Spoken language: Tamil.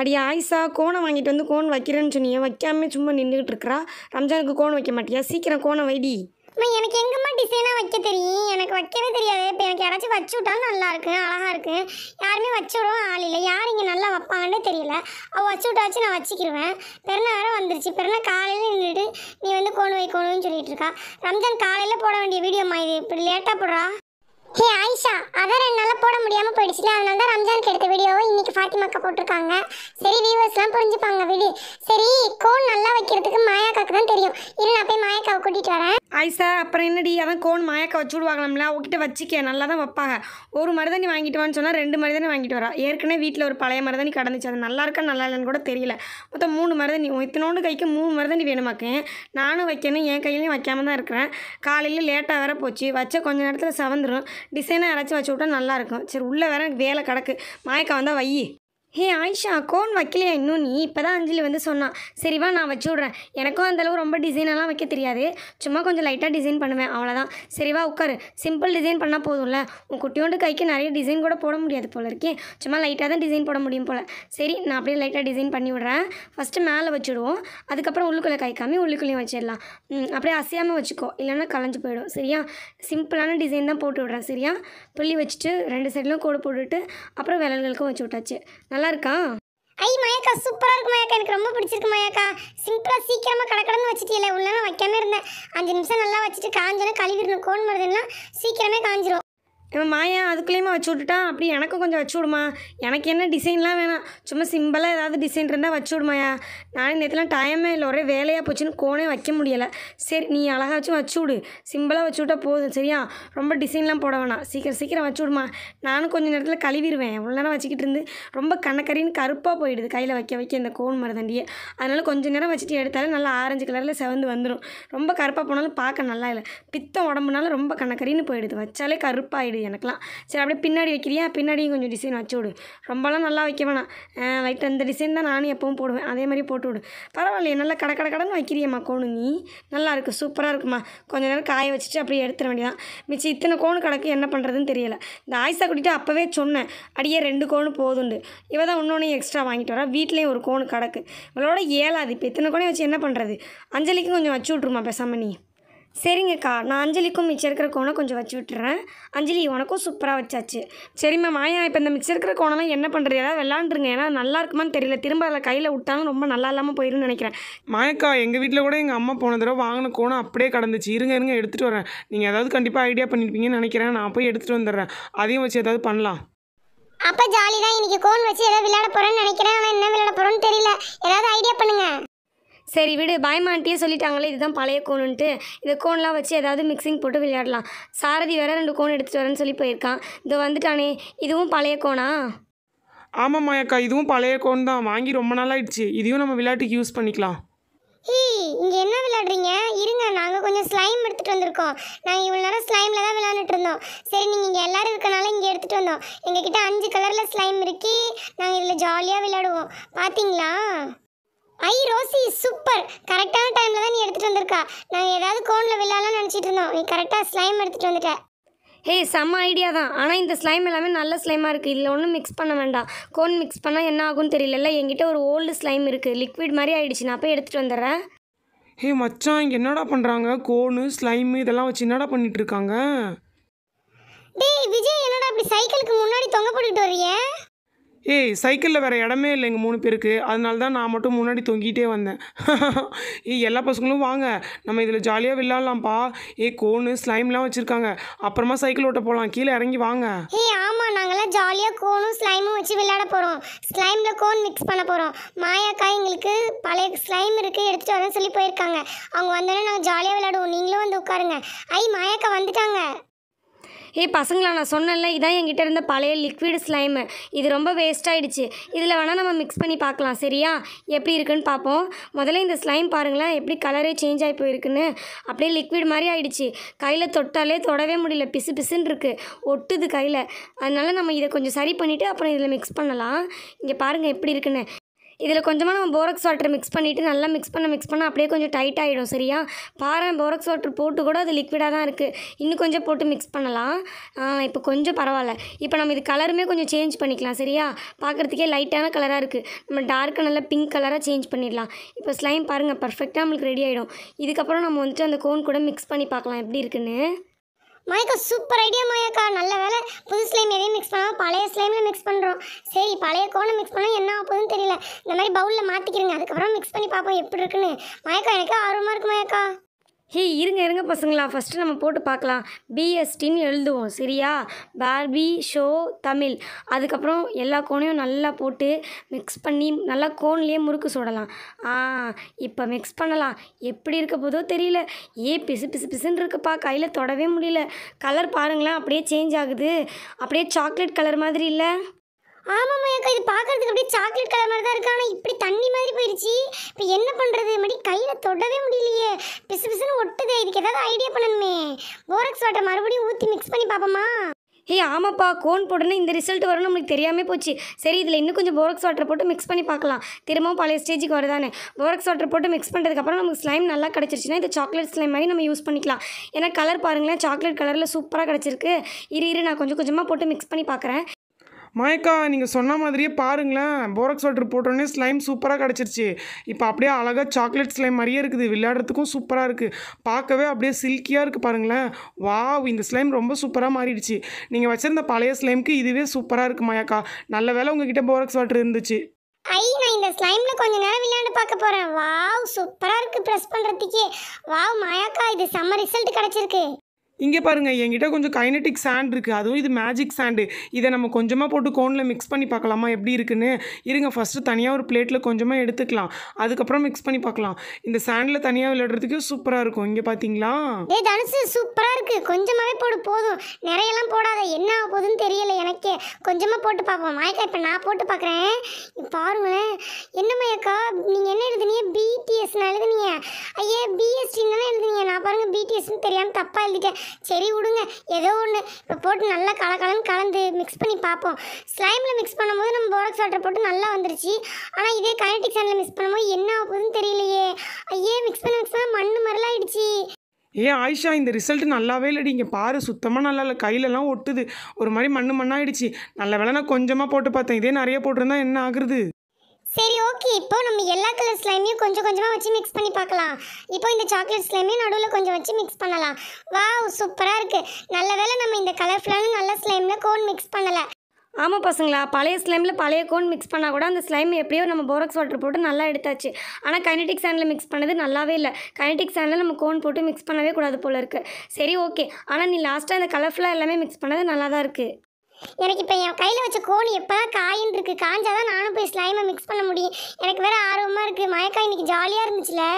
அடி ஆயிஷா கோணம் வாங்கிட்டு வந்து கோன் வைக்கிறேன்னு சொன்னீங்க வைக்காம சும்மா நின்றுக்கிட்டு இருக்கிறா ரம்ஜானுக்கு கோன் வைக்க மாட்டியா சீக்கிரம் கோணம் வைடி அம்மா எனக்கு எங்கம்மா டிசைனாக வைக்க தெரியும் எனக்கு வைக்கவே தெரியாது இப்போ எனக்கு யாராச்சும் வச்சு விட்டாலும் நல்லா இருக்கு அழகாக இருக்கு யாருமே வச்சு விடவும் ஆள் இல்லை யார் இங்கே நல்லா வைப்பாங்கன்னே தெரியல அவள் வச்சு விட்டாச்சு நான் வச்சுக்கிடுவேன் பெருனா வேற வந்துருச்சு பெருனா காலையில் நின்றுட்டு நீ வந்து கோணு வை கோணுன்னு சொல்லிட்டு இருக்கா ரம்ஜான் காலையில் போட வேண்டிய வீடியோம்மா இது இப்படி லேட்டாக போடுறா ஹே ஆயிஷா அதான் ரெண்டு நாளாக போட முடியாமல் போயிடுச்சுல அதனால தான் ரம்ஜானுக்கு எடுத்த வீடியோவை இன்னைக்கு ஃபாத்திமாக்கா போட்டிருக்காங்க சரி வியூவர்ஸ்லாம் புரிஞ்சுப்பாங்க விடு சரி கோன் நல்லா வைக்கிறதுக்கு மாயாக்காக்கு தான் தெரியும் இல்லை நான் போய் மாயாக்காவை கூட்டிகிட்டு வரேன் ஐசா அப்புறம் என்னடி அதான் கோன் மயக்க வச்சு விடுவாங்களாம்ல அவகிட்ட வச்சிக்க நல்லா தான் வைப்பாங்க ஒரு மருதாணி வாங்கிட்டு வான்னு சொன்னால் ரெண்டு மருதாணி வாங்கிட்டு வரா ஏற்கனவே வீட்டில் ஒரு பழைய மருதாணி கடந்துச்சு அது நல்லா இருக்கா நல்லா இல்லைன்னு கூட தெரியல மொத்தம் மூணு மருதாணி இத்தனோண்டு கைக்கு மூணு மருதாணி வேணுமாக்கு நானும் வைக்கணும் என் கையிலையும் வைக்காம தான் இருக்கிறேன் காலையில் லேட்டாக வேற போச்சு வச்ச கொஞ்ச நேரத்தில் சவந்துடும் டிசைனாக யாராச்சும் வச்சு விட்டா நல்லாயிருக்கும் சரி உள்ளே வேற வேலை கிடக்கு மாயக்கா வந்தால் வை ஹே ஆயிஷா கோன் வைக்கலையா இன்னும் நீ இப்போ தான் அஞ்சலி வந்து சொன்னான் சரிவா நான் வச்சு விட்றேன் எனக்கும் அந்தளவு ரொம்ப டிசைனெல்லாம் வைக்க தெரியாது சும்மா கொஞ்சம் லைட்டாக டிசைன் பண்ணுவேன் அவ்வளோதான் சரிவா உட்காரு சிம்பிள் டிசைன் பண்ணால் போதும்ல உன் குட்டியோண்டு கைக்கு நிறைய டிசைன் கூட போட முடியாது போல இருக்கே சும்மா லைட்டாக தான் டிசைன் போட முடியும் போல் சரி நான் அப்படியே லைட்டாக டிசைன் பண்ணி விட்றேன் ஃபஸ்ட்டு மேலே வச்சுடுவோம் அதுக்கப்புறம் உள்ளுக்குள்ளே கை காமி உள்ளுக்குள்ளேயும் வச்சிடலாம் அப்படியே அசையாமல் வச்சுக்கோ இல்லைன்னா கலைஞ்சு போயிடும் சரியா சிம்பிளான டிசைன் தான் போட்டு விட்றேன் சரியா புள்ளி வச்சுட்டு ரெண்டு சைட்லையும் கோடு போட்டுவிட்டு அப்புறம் விலல்களுக்கும் வச்சு விட்டாச்சு நல்லா இருக்கா ஐய் மாயாக்கா சூப்பராக இருக்கு மாயாக்கா எனக்கு ரொம்ப பிடிச்சிருக்கு மாயாக்கா சிம்பிளாக சீக்கிரமாக கடக்கடன்னு இல்லை உள்ளே வைக்காம இருந்தேன் அஞ்சு நிமிஷம் நல்லா வச்சுட்டு காஞ்சோன்னா கழுவிடணும் கோன் மருதுன்னா சீக்கிரமே காஞ்சிரும் நம்ம மாயா அதுக்குள்ளேயுமே வச்சு விட்டுட்டா அப்படி எனக்கும் கொஞ்சம் வச்சு விடுமா எனக்கு என்ன டிசைன்லாம் வேணாம் சும்மா சிம்பிளாக ஏதாவது டிசைன் இருந்தால் வச்சு விடுமாயா நானும் நேற்றுலாம் டைமே இல்லை ஒரே வேலையாக போச்சுன்னு கோனே வைக்க முடியலை சரி நீ அழகாக வச்சும் வச்சு விடு சிம்பிளாக வச்சு விட்டா போதும் சரியா ரொம்ப டிசைன்லாம் போட வேணாம் சீக்கிரம் சீக்கிரம் வச்சு விடுமா நானும் கொஞ்சம் நேரத்தில் கழுவிடுவேன் எவ்வளோ நேரம் வச்சுக்கிட்டு இருந்து ரொம்ப கண்ணக்கறின்னு கருப்பாக போயிடுது கையில் வைக்க வைக்க இந்த கோன் மருதண்டியே அதனால் கொஞ்சம் நேரம் வச்சுட்டு எடுத்தாலும் நல்லா ஆரஞ்சு கலரில் செவந்து வந்துடும் ரொம்ப கருப்பாக போனாலும் பார்க்க நல்லா இல்லை பித்தம் உடம்புனால ரொம்ப கண்ணக்கறின்னு போயிடுது வச்சாலே கருப்பாயிடுது முன்னாடி எனக்குலாம் சரி அப்படியே பின்னாடி வைக்கிறியா பின்னாடியும் கொஞ்சம் டிசைன் வச்சு விடு ரொம்பலாம் நல்லா வைக்க வேணாம் லைட்டாக அந்த டிசைன் தான் நானும் எப்பவும் போடுவேன் அதே மாதிரி போட்டு விடு பரவாயில்லையே நல்லா கடை கடை கடன் வைக்கிறியம்மா கோணு நீ நல்லா இருக்குது சூப்பராக இருக்குமா கொஞ்ச நேரம் காய வச்சுட்டு அப்படியே எடுத்துட வேண்டியதான் மிச்சம் இத்தனை கோணு கணக்கு என்ன பண்ணுறதுன்னு தெரியல இந்த ஆயிசா கூட்டிகிட்டு அப்போவே சொன்னேன் அடியே ரெண்டு கோணு போதுண்டு இவ தான் இன்னொன்றையும் எக்ஸ்ட்ரா வாங்கிட்டு வரா வீட்லேயும் ஒரு கோணு கிடக்கு இவளோட ஏழாது இப்போ இத்தனை கோணையும் வச்சு என்ன பண்ணுறது அஞ்சலிக்கும் கொஞ்சம் வச்சு விட்ருமா பேசாம நீ சரிங்கக்கா நான் அஞ்சலிக்கும் மிச்சம் இருக்கிற கோணம் கொஞ்சம் வச்சு விட்டுறேன் அஞ்சலி உனக்கும் சூப்பராக வச்சாச்சு சரிம்மா மாயா இப்போ இந்த மிச்சம் இருக்கிற கோணம்லாம் என்ன பண்ணுறது ஏதாவது விளாண்டுருங்க ஏன்னா நல்லா இருக்குமான்னு தெரியல திரும்ப அதில் கையில் விட்டாலும் ரொம்ப நல்லா இல்லாமல் போயிருன்னு நினைக்கிறேன் மாயக்கா எங்கள் வீட்டில் கூட எங்கள் அம்மா போன தடவை வாங்கின கோணம் அப்படியே கடந்துச்சு இருங்க இருங்க எடுத்துகிட்டு வரேன் நீங்கள் ஏதாவது கண்டிப்பாக ஐடியா பண்ணியிருப்பீங்கன்னு நினைக்கிறேன் நான் போய் எடுத்துகிட்டு வந்துடுறேன் அதையும் வச்சு ஏதாவது பண்ணலாம் அப்போ ஜாலி தான் இன்னைக்கு கோன் வச்சு ஏதாவது விளையாட போகிறேன்னு நினைக்கிறேன் ஆனால் என்ன விளையாட போகிறோன்னு தெரியல ஏதாவது சரி விடு பாய்மான்ட்டியே சொல்லிட்டாங்களே இதுதான் பழைய கோணுன்ட்டு இந்த கோன்லாம் வச்சு ஏதாவது மிக்சிங் போட்டு விளையாடலாம் சாரதி வேற ரெண்டு கோன் எடுத்துகிட்டு வரேன்னு சொல்லி போயிருக்கான் இதோ வந்துட்டானே இதுவும் பழைய கோனா ஆமாம்மா அக்கா இதுவும் பழைய கோன் தான் வாங்கி ரொம்ப நாள் ஆயிடுச்சு இதையும் நம்ம விளையாட்டுக்கு யூஸ் பண்ணிக்கலாம் இங்கே என்ன விளையாடுறீங்க இருங்க நாங்கள் கொஞ்சம் ஸ்லைம் எடுத்துகிட்டு வந்திருக்கோம் நாங்கள் இவ்வளோ நேரம் ஸ்லைமில் தான் விளையாண்டுட்டு இருந்தோம் சரி நீங்கள் இங்கே எல்லோரும் இருக்கனால இங்கே எடுத்துகிட்டு வந்தோம் எங்ககிட்ட அஞ்சு கலரில் ஸ்லைம் இருக்கு நாங்கள் இதில் ஜாலியாக விளையாடுவோம் பார்த்தீங்களா ஐ ரோசி சூப்பர் கரெக்டான டைமில் தான் நீ எடுத்துகிட்டு வந்திருக்கா நாங்கள் ஏதாவது கோனில் விழாலாம் நினச்சிட்டு இருந்தோம் நீ கரெக்டாக ஸ்லைம் எடுத்துகிட்டு வந்துட்ட ஹே செம்ம ஐடியா தான் ஆனால் இந்த ஸ்லைம் எல்லாமே நல்ல ஸ்லைமாக இருக்குது இதில் ஒன்றும் மிக்ஸ் பண்ண வேண்டாம் கோன் மிக்ஸ் பண்ணால் என்ன ஆகும்னு தெரியலல்ல என்கிட்ட ஒரு ஓல்டு ஸ்லைம் இருக்குது லிக்விட் மாதிரி ஆகிடுச்சு நான் போய் எடுத்துகிட்டு வந்துடுறேன் ஹே மச்சான் இங்கே என்னடா பண்ணுறாங்க கோனு ஸ்லைமு இதெல்லாம் வச்சு என்னடா பண்ணிகிட்ருக்காங்க டேய் விஜய் என்னடா இப்படி சைக்கிளுக்கு முன்னாடி தொங்க போட்டுட்டு வர்றியே ஏய் சைக்கிளில் வேறு இடமே இல்லை எங்கள் மூணு பேருக்கு அதனால தான் நான் மட்டும் முன்னாடி தொங்கிட்டே வந்தேன் ஏய் எல்லா பசங்களும் வாங்க நம்ம இதில் ஜாலியாக விளாட்லாம்ப்பா ஏ கோனு ஸ்லைம்லாம் வச்சுருக்காங்க அப்புறமா சைக்கிள் ஓட்ட போகலாம் கீழே இறங்கி வாங்க ஏய் ஆமாம் நாங்களாம் ஜாலியாக கோனும் ஸ்லைமும் வச்சு விளையாட போகிறோம் ஸ்லைமில் கோன் மிக்ஸ் பண்ண போகிறோம் மாயாக்கா எங்களுக்கு பழைய ஸ்லைம் இருக்குது எடுத்துகிட்டு வரேன்னு சொல்லி போயிருக்காங்க அவங்க வந்தோடனே நாங்கள் ஜாலியாக விளையாடுவோம் நீங்களும் வந்து உட்காருங்க ஐ மாயாக்கா வந்துட்டாங்க ஏ பசங்களா நான் சொன்னேன்ல இதான் என்கிட்ட இருந்த பழைய லிக்விட் ஸ்லைமு இது ரொம்ப வேஸ்ட் ஆகிடுச்சு இதில் வேணால் நம்ம மிக்ஸ் பண்ணி பார்க்கலாம் சரியா எப்படி இருக்குன்னு பார்ப்போம் முதல்ல இந்த ஸ்லைம் பாருங்களேன் எப்படி கலரே சேஞ்ச் ஆகி போயிருக்குன்னு அப்படியே லிக்விட் மாதிரி ஆகிடுச்சு கையில் தொட்டாலே தொடவே முடியல பிசு பிசுன்னு இருக்குது ஒட்டுது கையில் அதனால் நம்ம இதை கொஞ்சம் சரி பண்ணிவிட்டு அப்புறம் இதில் மிக்ஸ் பண்ணலாம் இங்கே பாருங்கள் எப்படி இருக்குன்னு இதில் கொஞ்சமாக நம்ம போரக்ஸ் வாட்டர் மிக்ஸ் பண்ணிவிட்டு நல்லா மிக்ஸ் பண்ண மிக்ஸ் பண்ண அப்படியே கொஞ்சம் டைட் ஆகிடும் சரியா பாரு போரக்ஸ் வாட்டர் போட்டு கூட அது லிக்விடாக தான் இருக்குது இன்னும் கொஞ்சம் போட்டு மிக்ஸ் பண்ணலாம் இப்போ கொஞ்சம் பரவாயில்ல இப்போ நம்ம இது கலருமே கொஞ்சம் சேஞ்ச் பண்ணிக்கலாம் சரியா பார்க்குறதுக்கே லைட்டான கலராக இருக்குது நம்ம டார்க்கு நல்லா பிங்க் கலராக சேஞ்ச் பண்ணிடலாம் இப்போ ஸ்லைம் பாருங்கள் பர்ஃபெக்டாக நம்மளுக்கு ரெடி ஆகிடும் இதுக்கப்புறம் நம்ம வந்துட்டு அந்த கோன் கூட மிக்ஸ் பண்ணி பார்க்கலாம் எப்படி இருக்குன்னு மயக்கம் சூப்பர் ஐடியா மாயக்கா நல்ல வேலை புது ஸ்லைம் எதையும் மிக்ஸ் பண்ணாமல் பழைய ஸ்லைமில் மிக்ஸ் பண்ணுறோம் சரி பழைய கோனை மிக்ஸ் பண்ணால் என்ன ஆகுதுன்னு தெரியல இந்த மாதிரி பவுலில் மாற்றிக்கிறீங்க அதுக்கப்புறம் மிக்ஸ் பண்ணி பார்ப்போம் எப்படி இருக்குன்னு மயக்கம் எனக்கே ஆர்வமாக இருக்கு மயக்கா ஹே இருங்க இருங்க பசங்களா ஃபஸ்ட்டு நம்ம போட்டு பார்க்கலாம் பிஎஸ்டின்னு எழுதுவோம் சரியா பார்பி ஷோ தமிழ் அதுக்கப்புறம் எல்லா கோனையும் நல்லா போட்டு மிக்ஸ் பண்ணி நல்லா கோன்லேயே முறுக்கு சுடலாம் ஆ இப்போ மிக்ஸ் பண்ணலாம் எப்படி இருக்க போதோ தெரியல ஏ பிசு பிசு பிசுன்னு இருக்குப்பா கையில் தொடவே முடியல கலர் பாருங்களேன் அப்படியே சேஞ்ச் ஆகுது அப்படியே சாக்லேட் கலர் மாதிரி இல்லை ஆமாம் இது பார்க்குறதுக்கு அப்படியே சாக்லேட் கலர் மாதிரி தான் இருக்கு ஆனால் இப்படி தண்ணி மாதிரி போயிடுச்சு கையில் தொடவே முடியலையே பிசு பிசுன்னு ஒட்டுதே இதுக்கு ஏதாவது ஐடியா பண்ணணுமே போரக்ஸ் வாட்டர் மறுபடியும் ஊற்றி மிக்ஸ் பண்ணி பார்ப்போமா ஏய் ஆமாப்பா கோன் போட்டோன்னா இந்த ரிசல்ட் வரும்னு நம்மளுக்கு தெரியாமே போச்சு சரி இதில் இன்னும் கொஞ்சம் போரக்ஸ் வாட்டர் போட்டு மிக்ஸ் பண்ணி பார்க்கலாம் திரும்பவும் பழைய ஸ்டேஜுக்கு வருதானே போரக்ஸ் வாட்டர் போட்டு மிக்ஸ் பண்ணுறதுக்கப்புறம் நமக்கு ஸ்லைம் நல்லா கிடச்சிருச்சுன்னா இந்த சாக்லேட் ஸ்லைம் மாதிரி நம்ம யூஸ் பண்ணிக்கலாம் ஏன்னா கலர் பாருங்களேன் சாக்லேட் கலரில் சூப்பராக கிடச்சிருக்கு இரு இரு நான் கொஞ்சம் கொஞ்சமாக போட்டு மிக்ஸ் பண்ணி பார்க்குறேன் மயக்கா நீங்கள் சொன்ன மாதிரியே பாருங்களேன் போரக்ஸ் வாட்டர் போட்டோடனே ஸ்லைம் சூப்பராக கிடச்சிருச்சு இப்போ அப்படியே அழகாக சாக்லேட் ஸ்லைம் மாதிரியே இருக்குது விளையாடுறதுக்கும் சூப்பராக இருக்குது பார்க்கவே அப்படியே சில்கியாக இருக்குது பாருங்களேன் வா இந்த ஸ்லைம் ரொம்ப சூப்பராக மாறிடுச்சு நீங்கள் வச்சுருந்த பழைய ஸ்லைம்க்கு இதுவே சூப்பராக இருக்குது மயக்கா நல்ல வேலை உங்ககிட்ட போரக்ஸ் வாட்டர் இருந்துச்சு ஐ நான் இந்த ஸ்லைம்ல கொஞ்ச நேரம் விளையாண்டு பார்க்க போறேன் வாவ் சூப்பரா இருக்கு பிரஸ் பண்றதுக்கே வாவ் மயக்கா இது செம்ம ரிசல்ட் கிடைச்சிருக்கு இங்கே பாருங்கள் என்கிட்ட கொஞ்சம் கைனட்டிக் சாண்ட் இருக்குது அதுவும் இது மேஜிக் சாண்டு இதை நம்ம கொஞ்சமாக போட்டு கோனில் மிக்ஸ் பண்ணி பார்க்கலாமா எப்படி இருக்குன்னு இருங்க ஃபஸ்ட்டு தனியாக ஒரு பிளேட்டில் கொஞ்சமாக எடுத்துக்கலாம் அதுக்கப்புறம் மிக்ஸ் பண்ணி பார்க்கலாம் இந்த சாண்டில் தனியாக விளையாடுறதுக்கு சூப்பராக இருக்கும் இங்கே பார்த்தீங்களா ஏ தனுசு சூப்பராக இருக்குது கொஞ்சமாகவே போடு போதும் நிறையெல்லாம் போடாத என்ன ஆக போகுதுன்னு தெரியல எனக்கே கொஞ்சமாக போட்டு பார்ப்போம் மாயக்கா இப்போ நான் போட்டு பார்க்குறேன் பாருங்களேன் என்ன மாயக்கா நீங்கள் என்ன எழுதுனீங்க பிடி ரைஸ்னு தெரியாமல் தப்பாக எழுதிட்டேன் சரி விடுங்க ஏதோ ஒன்று இப்போ போட்டு நல்லா கலக்கலன்னு கலந்து மிக்ஸ் பண்ணி பார்ப்போம் ஸ்லைமில் மிக்ஸ் பண்ணும்போது நம்ம போரக்ஸ் வாட்டர் போட்டு நல்லா வந்துருச்சு ஆனால் இதே கைனடிக் சேனலில் மிக்ஸ் பண்ணும்போது என்ன ஆகுதுன்னு தெரியலையே ஐயே மிக்ஸ் பண்ண மிக்ஸ் பண்ண மண் மரலாயிடுச்சு ஏ ஆயிஷா இந்த ரிசல்ட் நல்லாவே இல்லைடி இங்கே பாரு சுத்தமாக நல்லா இல்லை கையிலலாம் ஒட்டுது ஒரு மாதிரி மண்ணு மண்ணாயிடுச்சு நல்ல வேலை நான் கொஞ்சமாக போட்டு பார்த்தேன் இதே நிறைய போட்டிருந்தா என்ன ஆகுறது சரி ஓகே இப்போ நம்ம எல்லா கலர் ஸ்லைமையும் கொஞ்சம் கொஞ்சமாக வச்சு மிக்ஸ் பண்ணி பார்க்கலாம் இப்போ இந்த சாக்லேட் ஸ்லைமையும் நடுவில் கொஞ்சம் வச்சு மிக்ஸ் பண்ணலாம் வா சூப்பராக இருக்குது நல்ல வேலை நம்ம இந்த கலர்ஃபுல்லான நல்ல ஸ்லைமில் கோன் மிக்ஸ் பண்ணலை ஆமாம் பசங்களா பழைய ஸ்லைமில் பழைய கோன் மிக்ஸ் பண்ணால் கூட அந்த ஸ்லைம் எப்படியோ நம்ம போரக்ஸ் வாட்டர் போட்டு நல்லா எடுத்தாச்சு ஆனால் கைனடிக் சேனலில் மிக்ஸ் பண்ணது நல்லாவே இல்லை கைனடிக் சேனலில் நம்ம கோன் போட்டு மிக்ஸ் பண்ணவே கூடாது போல் இருக்குது சரி ஓகே ஆனால் நீ லாஸ்ட்டாக இந்த கலர்ஃபுல்லாக எல்லாமே மிக்ஸ் பண்ணது நல்லா தான் இருக்குது எனக்கு இப்போ என் கையில் வச்ச கோழி எப்போ காயின் இருக்குது காஞ்சாதான் நானும் போய் ஸ்லைமை மிக்ஸ் பண்ண முடியும் எனக்கு வேறு ஆர்வமாக இருக்குது மயக்கம் இன்னைக்கு ஜாலியாக இருந்துச்சுல